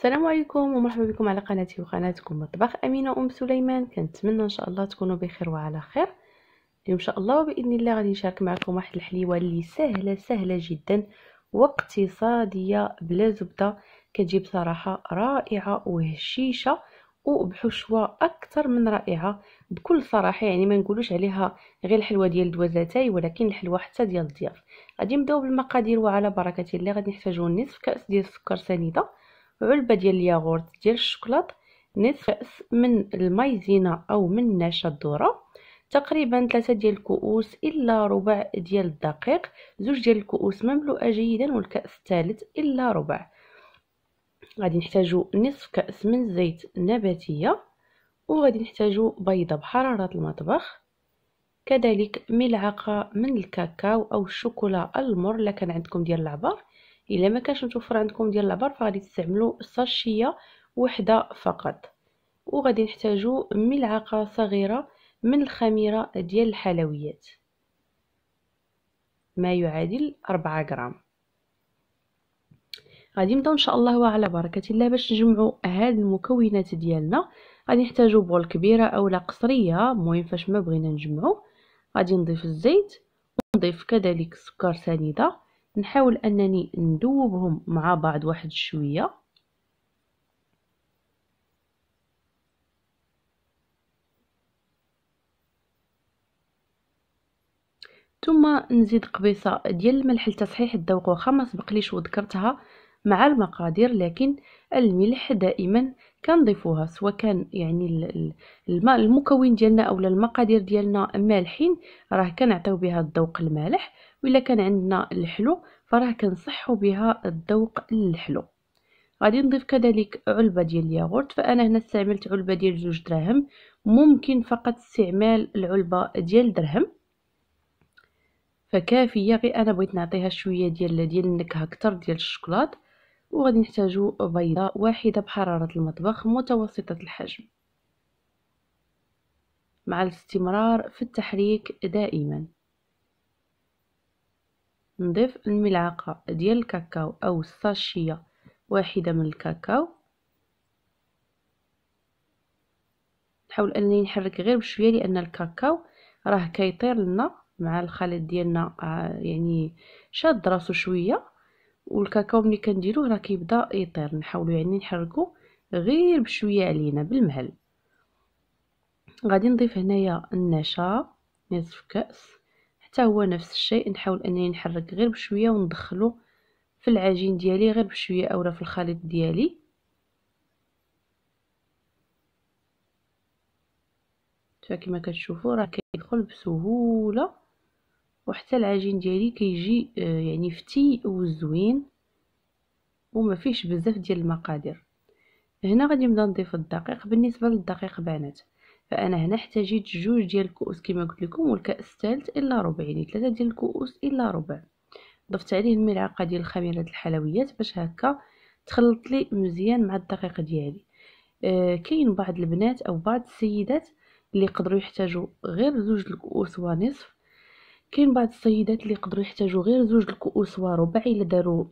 السلام عليكم ومرحبا بكم على قناتي وقناتكم مطبخ امينه ام سليمان كنتمنى ان شاء الله تكونوا بخير وعلى خير اليوم ان شاء الله وباذن الله غادي نشارك معكم واحد الحليوه اللي سهله سهله جدا واقتصاديه بلا زبده كتجي بصراحه رائعه وهشيشه وبحشوه اكثر من رائعه بكل صراحه يعني ما نقولوش عليها غير الحلوه ديال الدوزاتاي ولكن الحلوه حتى ديال الضياف غادي نبداو بالمقادير وعلى بركه الله غادي نحتاجو نصف كاس ديال السكر سنيده علبه ديال الياغورت ديال الشوكولاط نصف كاس من المايزينا او من نشا الذره تقريبا ثلاثة ديال الكؤوس الا ربع ديال الدقيق زوج ديال الكؤوس مملوءه جيدا والكاس الثالث الا ربع غادي نحتاجو نصف كاس من الزيت النباتيه وغادي نحتاجو بيضه بحراره المطبخ كذلك ملعقه من الكاكاو او الشوكولا المر لكن عندكم ديال العبار الا ما كانش متوفر عندكم ديال لابار فغادي تستعملوا ساشيه وحده فقط وغادي نحتاجو ملعقه صغيره من الخميره ديال الحلويات ما يعادل 4 غرام غادي نبداو ان شاء الله وعلى بركه الله باش نجمعوا هاد المكونات ديالنا غادي نحتاجو بول كبيره اولا قصريه المهم فاش ما بغينا نجمعو غادي نضيف الزيت ونضيف كذلك سكر سنيده نحاول انني ندوبهم مع بعض واحد شويه ثم نزيد قبيصه ديال الملح لتصحيح الذوق واخا ما سبقليش وذكرتها مع المقادير لكن الملح دائما كنضيفوها سواء كان يعني الماء المكون ديالنا اولا المقادير ديالنا مالحين راه كنعطيو بها الذوق المالح وإلا كان عندنا الحلو فراه كنصحو بها الذوق الحلو غادي نضيف كذلك علبه ديال الياغورت فانا هنا استعملت علبه ديال جوج دراهم ممكن فقط استعمال العلبه ديال درهم فكافيه غير انا بغيت نعطيها شويه ديال ديال النكهه كتر ديال الشوكولات وغادي نحتاجو بيضه واحده بحراره المطبخ متوسطه الحجم مع الاستمرار في التحريك دائما نضيف الملعقة ديال الكاكاو أو الساشية واحدة من الكاكاو نحاول أنني نحرك غير بشوية لأن الكاكاو راه كيطير لنا مع الخليط ديالنا آه، يعني شاد راسو شويه والكاكاو ملي كنديروه راه كيبدا يطير نحاولو يعني نحركو غير بشويه علينا بالمهل غادي نضيف هنايا النشا نصف كاس حتى هو نفس الشيء نحاول انني نحرك غير بشويه وندخله في العجين ديالي غير بشويه اولا في الخليط ديالي كما كتشوفوا راه كيدخل بسهوله وحتى العجين ديالي كيجي آه، يعني فتي وزوين وما فيش بزاف ديال المقادير هنا غادي نبدا نضيف الدقيق بالنسبه للدقيق بنات فانا هنا احتاجيت جوج ديال الكؤوس كما قلت لكم والكاس الثالث الا ربع يعني ثلاثه ديال الكؤوس الا ربع ضفت عليه الملعقه ديال خميره الحلويات باش هكا تخلط لي مزيان مع الدقيق ديالي آه كاين بعض البنات او بعض السيدات اللي يقدروا يحتاجوا غير زوج الكؤوس ونصف كاين بعض السيدات اللي يقدروا يحتاجوا غير زوج الكؤوس وربع الا داروا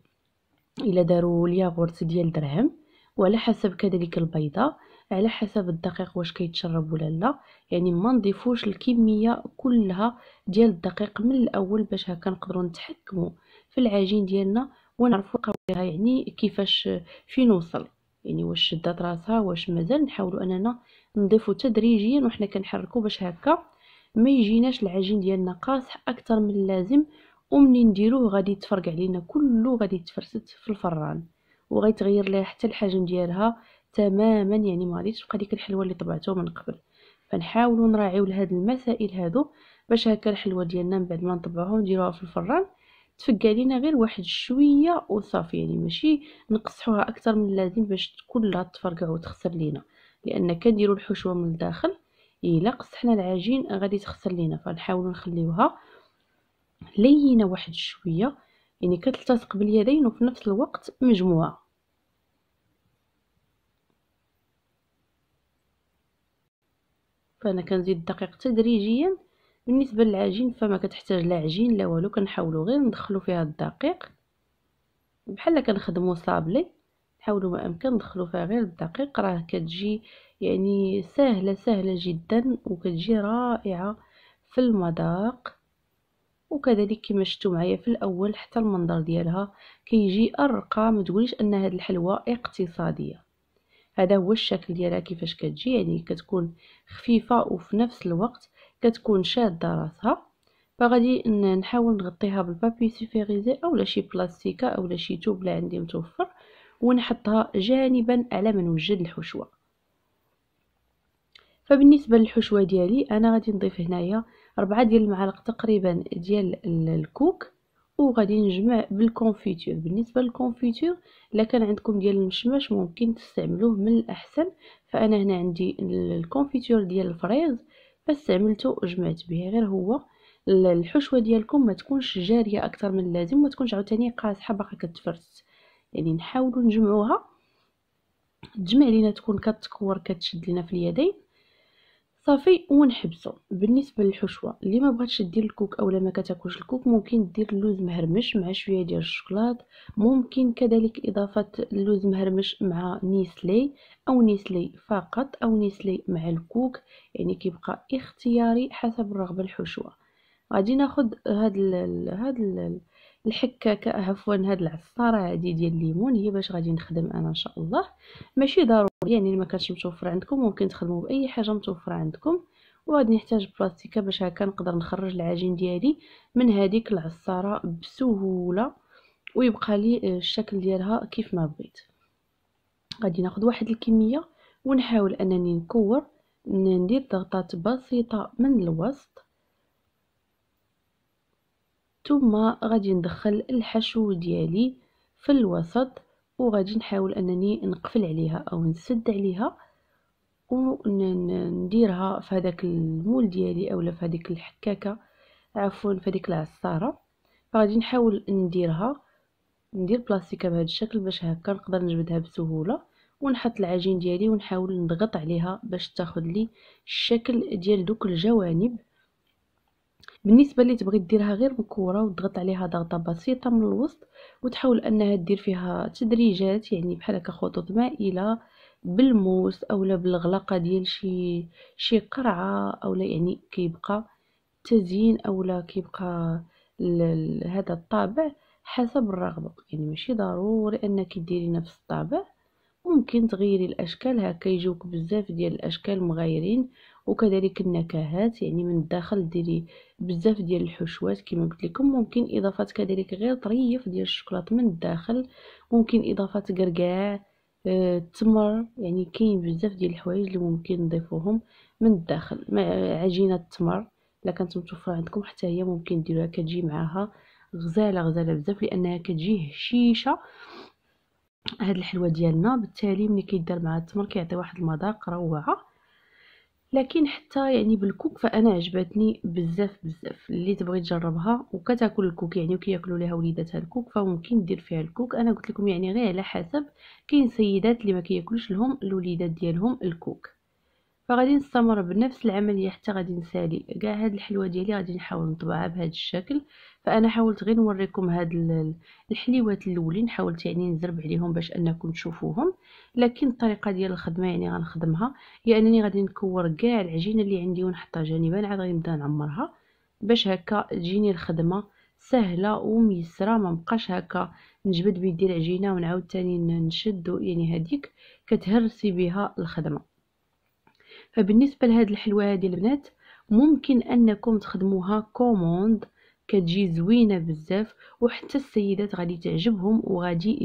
الا داروا الياغورت ديال درهم وعلى حسب كذلك البيضه على حسب الدقيق واش كيتشرب ولا لا يعني ما نضيفوش الكميه كلها ديال الدقيق من الاول باش هكا نقدروا نتحكموا في العجين ديالنا ونعرفوا قويها يعني كيفاش فين وصل يعني واش شدات راسها واش مازال نحاولوا اننا نضيفوا تدريجيا وحنا كنحركوا باش هكا ما يجيناش العجين ديالنا قاصح اكثر من اللازم ومني نديروه غادي يتفرقع علينا كله غادي يتفرسد في الفران وغيتغير ليها حتى الحجم ديالها تماما يعني ما غاديش تبقى ديك الحلوه اللي طبعته من قبل فنحاولوا نراعيو لهاد المسائل هادو باش هكا الحلوه ديالنا من بعد ما نطبعوها ونديروها في الفران تفكى لينا غير واحد شويه وصافي يعني ماشي نقصحوها اكثر من اللازم باش كلها تفرقع وتخسر لينا لان كنديروا الحشوه من الداخل الا قصحنا العجين غادي تخسر لينا فنحاولوا نخليوها لينه واحد شويه يعني كتلتصق باليدين وفي نفس الوقت مجموعه فانا كنزيد الدقيق تدريجيا بالنسبه للعجين فما كتحتاج لا عجين لا والو كنحاولو غير ندخلو فيها الدقيق بحال كنخدمو صابلي نحاولو ما امكن ندخلو فيها غير الدقيق راه كتجي يعني سهله سهله جدا وكتجي رائعه في المذاق وكذلك كما شفتوا معايا في الاول حتى المنظر ديالها كيجي ارقى ما تقوليش ان هذه الحلوى اقتصاديه هذا هو الشكل ديالها كيفاش كتجي يعني كتكون خفيفه وفي نفس الوقت كتكون شاده راسها فغادي نحاول نغطيها بالبابي سيفيريزي اولا شي بلاستيكه اولا شي توب اللي عندي متوفر ونحطها جانبا على ما نوجد الحشوه فبالنسبه للحشوه ديالي انا غادي نضيف هنايا ربعة ديال المعالق تقريبا ديال الكوك وغادي نجمع بالكونفيتور بالنسبه للكونفيتور الا كان عندكم ديال المشمش ممكن تستعملوه من الاحسن فانا هنا عندي الكونفيتور ديال الفريز فاستعملته جمعت به غير هو الحشوه ديالكم ما تكونش جاريه اكثر من اللازم وما تكونش عاوتاني قاصحه باقا كتفرس يعني نحاولوا نجمعوها تجمع لينا تكون كتكور كتشد لينا في اليدين صافي ونحبسو بالنسبه للحشوه اللي ما بغاتش دير الكوك اولا ما كتاكلش الكوك ممكن دير اللوز مهرمش مع شويه ديال الشوكولات ممكن كذلك اضافه اللوز مهرمش مع نيسلي او نيسلي فقط او نيسلي مع الكوك يعني كيبقى اختياري حسب الرغبه الحشوه غادي ناخذ هذا هذا الحكاكه عفوا هاد العصاره هادي ديال الليمون هي باش غادي نخدم انا ان شاء الله ماشي ضروري يعني ما كانش متوفر عندكم ممكن تخدموا باي حاجه متوفره عندكم وغادي نحتاج بلاستيكه باش هكا نقدر نخرج العجين ديالي من هذيك العصاره بسهوله ويبقى لي آه، الشكل ديالها كيف ما بغيت غادي ناخذ واحد الكميه ونحاول انني نكور ندير ضغطات بسيطه من الوسط ثم غادي ندخل الحشو ديالي في الوسط وغادي نحاول انني نقفل عليها او نسد عليها ونديرها في هذاك المول ديالي اولا في هذيك الحكاكه عفوا في هذيك العصاره فغادي نحاول نديرها ندير بلاستيكه بهذا الشكل باش هكا نقدر نجبدها بسهوله ونحط العجين ديالي ونحاول نضغط عليها باش تاخذ لي الشكل ديال دوك الجوانب بالنسبه اللي تبغي ديرها غير مكوره وتضغط عليها ضغطه بسيطه من الوسط وتحاول انها دير فيها تدريجات يعني بحال هكا خطوط مائله بالموس اولا بالغلقه ديال شي شي قرعه اولا يعني كيبقى تزيين اولا كيبقى هذا الطابع حسب الرغبه يعني ماشي ضروري انك ديري نفس الطابع ممكن تغيري الاشكال هكا يجوك بزاف ديال الاشكال مغايرين وكذلك النكهات يعني من الداخل ديري بزاف ديال الحشوات كما قلت لكم ممكن اضافه كذلك غير طريف ديال الشوكولاط من الداخل ممكن اضافه قرقاع آه، التمر يعني كاين بزاف ديال الحوايج اللي ممكن نضيفوهم من الداخل آه، عجينه التمر الا كانت متوفره عندكم حتى هي ممكن ديروها كتجي معاها غزاله غزاله بزاف لانها كتجي هشيشه هاد الحلوه ديالنا بالتالي ملي كيدار مع التمر كيعطي واحد المذاق روعه لكن حتى يعني بالكوك فانا عجبتني بزاف بزاف اللي تبغي تجربها وكتاكل الكوك يعني وكياكلوا ليها وليداتها الكوك فممكن دير فيها الكوك انا قلت لكم يعني غير على حسب كاين سيدات اللي ما كياكلوش لهم الوليدات ديالهم الكوك فغادي نستمر بنفس العمليه حتى غادي نسالي كاع هاد الحلوه ديالي غادي نحاول نطبعها بهذا الشكل فانا حاولت غير نوريكم هاد الحليوات الاولين حاولت يعني نزرب عليهم باش انكم تشوفوهم لكن الطريقه ديال الخدمه يعني غنخدمها هي يعني انني غادي نكور كاع العجينه اللي عندي ونحطها جانبا عاد غادي نبدا نعمرها باش هكا تجيني الخدمه سهله وميسره ما بقاش هكا نجبد بيدي العجينه ونعاود تاني نشد يعني هذيك كتهرسي بها الخدمه فبالنسبه لهاد الحلوه هادي البنات ممكن انكم تخدموها كوموند كتجي زوينه بزاف وحتى السيدات غادي تعجبهم وغادي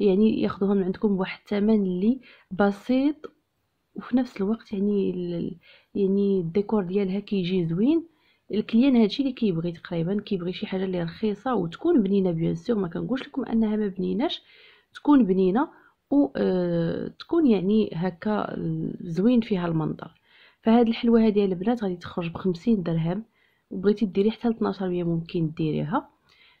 يعني ياخذوها من عندكم بواحد الثمن اللي بسيط وفي نفس الوقت يعني يعني الديكور ديالها كيجي زوين الكليان هادشي اللي كيبغي تقريبا كيبغي شي حاجه اللي رخيصه وتكون بنينه بيان سور ما كنقولش لكم انها ما بنيناش تكون بنينه وتكون آه، يعني هكا زوين فيها المنظر فهاد الحلوه هذه البنات غادي تخرج بخمسين درهم وبغيتي ديري حتى ل 12 ممكن ديريها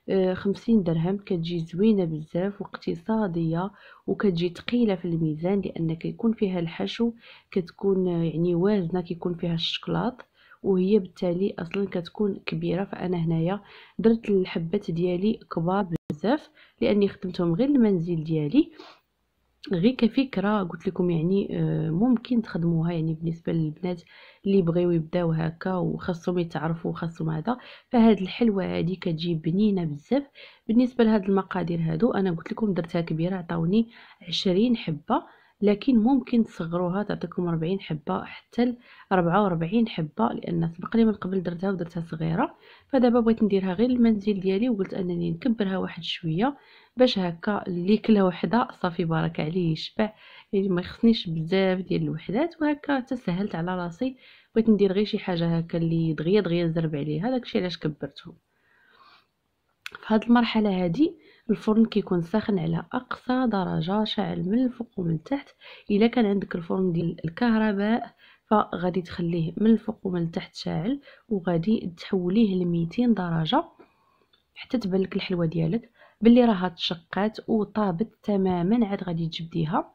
آه، خمسين درهم كتجي زوينه بزاف واقتصاديه وكتجي تقيله في الميزان لان كيكون فيها الحشو كتكون آه، يعني وازنه كيكون فيها الشكلاط وهي بالتالي اصلا كتكون كبيره فانا هنايا درت الحبات ديالي كبار بزاف لاني خدمتهم غير المنزل ديالي غير كفكره قلت لكم يعني آه، ممكن تخدموها يعني بالنسبه للبنات اللي بغيو يبداو هكا وخاصهم يتعرفوا وخاصهم هذا فهاد الحلوه هادي كتجي بنينه بزاف بالنسبه لهاد المقادير هادو انا قلت لكم درتها كبيره عطاوني 20 حبه لكن ممكن تصغروها تعطيكم 40 حبه حتى 44 حبه لان سبق لي من قبل درتها ودرتها صغيره فدابا بغيت نديرها غير المنزل ديالي وقلت انني نكبرها واحد شويه باش هكا اللي كلا وحده صافي بارك عليه يشبع يعني ما يخصنيش بزاف ديال الوحدات وهكا تسهلت على راسي بغيت ندير غير شي حاجه هكا اللي دغيا دغيا زرب عليها داكشي علاش كبرتهم في المرحله هادي الفرن كيكون ساخن على اقصى درجه شاعل من الفوق ومن التحت الا كان عندك الفرن ديال الكهرباء فغادي تخليه من الفوق ومن التحت شاعل وغادي تحوليه ل 200 درجه حتى تبان لك الحلوه ديالك باللي راها تشقات وطابت تماما عاد غادي تجبديها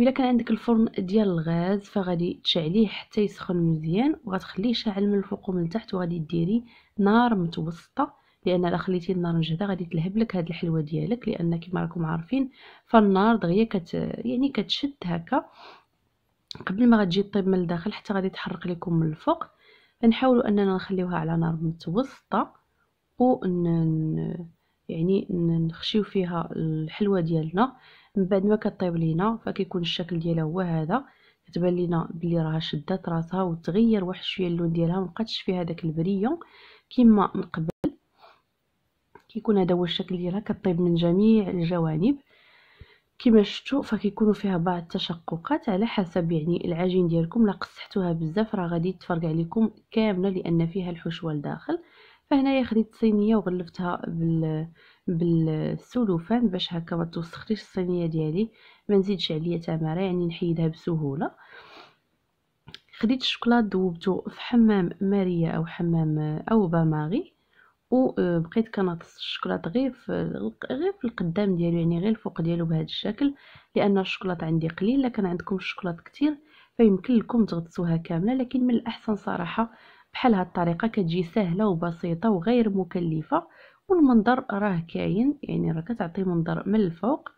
الا كان عندك الفرن ديال الغاز فغادي تشعليه حتى يسخن مزيان وغتخليه شاعل من الفوق ومن التحت وغادي ديري نار متوسطه لان الا خليتي النار مجهده غادي تلهب لك هذه الحلوه ديالك لان كما راكم عارفين فالنار دغيا كت يعني كتشد هكا قبل ما غتجي طيب من الداخل حتى غادي تحرق لكم من الفوق نحاولوا اننا نخليوها على نار متوسطه ون يعني نخشيو فيها الحلوه ديالنا من بعد ما كطيب لينا فكيكون الشكل ديالها هو هذا كتبان لينا بلي راها شدات راسها وتغير واحد شويه اللون ديالها مبقاتش فيها داك البريون كما من قبل كيكون هذا هو الشكل ديالها كطيب من جميع الجوانب كما شفتوا فكيكونوا فيها بعض التشققات على حسب يعني العجين ديالكم لا قصحتوها بزاف راه غادي تفرقع لكم كامله لان فيها الحشوه لداخل فهنايا خديت الصينيه وغلفتها بال بالسلوفان باش هكا ما توسختيش الصينيه ديالي ما نزيدش عليا تماره يعني نحيدها بسهوله خديت الشوكولاط ذوبته في حمام ماريا او حمام او باماغي وبقيت آه، كنغطس الشوكولاط غير في غير في القدام ديالو يعني غير الفوق ديالو بهذا الشكل لان الشوكولاط عندي قليل الا كان عندكم الشوكولاط كتير فيمكن لكم تغطسوها كامله لكن من الاحسن صراحه بحال هاد الطريقه كتجي سهله وبسيطه وغير مكلفه والمنظر راه كاين يعني راه كتعطي منظر من الفوق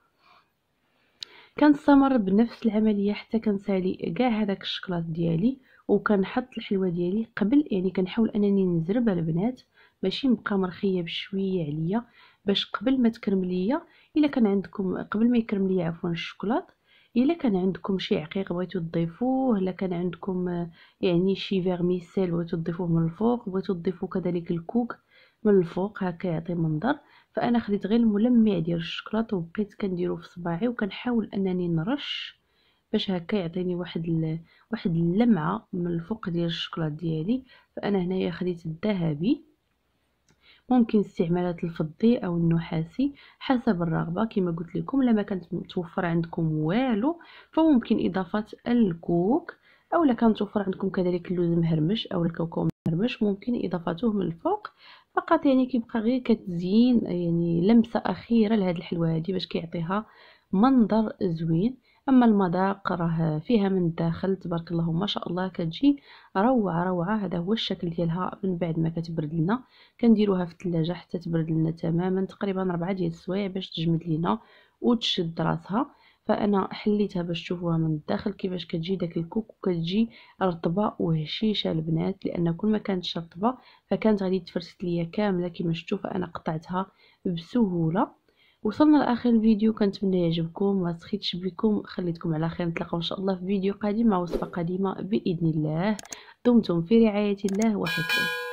كنستمر بنفس العمليه حتى كنسالي كاع هذاك الشكلاط ديالي وكنحط الحلوه ديالي قبل يعني كنحاول انني نزرب البنات ماشي نبقى مرخيه بشويه عليا باش قبل ما تكرمليا الا كان عندكم قبل ما يكرمليا عفوا الشكلاط الا كان عندكم شي عقيق بغيتو تضيفوه الا كان عندكم آه، يعني شي فيرميسيل بغيتو تضيفوه من الفوق بغيتو تضيفو كذلك الكوك من الفوق هكا يعطي منظر فانا خديت غير الملمع ديال الشكلاط وبقيت كنديرو في صباعي وكنحاول انني نرش باش هكا يعطيني واحد ال... واحد اللمعه من الفوق ديال الشكلاط ديالي فانا هنايا خديت الذهبي ممكن استعمالات الفضي او النحاسي حسب الرغبه كما قلت لكم لما كانت متوفر عندكم والو فممكن اضافه الكوك او لكان متوفر عندكم كذلك اللوز مهرمش او الكاوكاو مهرمش ممكن اضافته من الفوق فقط يعني كيبقى غير كتزين يعني لمسه اخيره لهاد الحلوه هذه باش كيعطيها منظر زوين اما المذاق راه فيها من الداخل تبارك الله ما شاء الله كتجي روعه روعه هذا هو الشكل ديالها من بعد ما كتبرد لنا كنديروها في الثلاجه حتى تبرد لنا تماما تقريبا 4 ديال السوايع باش تجمد لينا وتشد راسها فانا حليتها باش تشوفوها من الداخل كيفاش كتجي داك الكوك وكتجي رطبه وهشيشه البنات لان كل ما كانت رطبه فكانت غادي تفرست ليا كامله كما شفتوا فانا قطعتها بسهوله وصلنا لاخر الفيديو كنتمنى يعجبكم ما تخيتش بكم خليتكم على خير نتلاقاو ان شاء الله في فيديو قادم مع وصفه قادمه باذن الله دمتم في رعايه الله وحفظه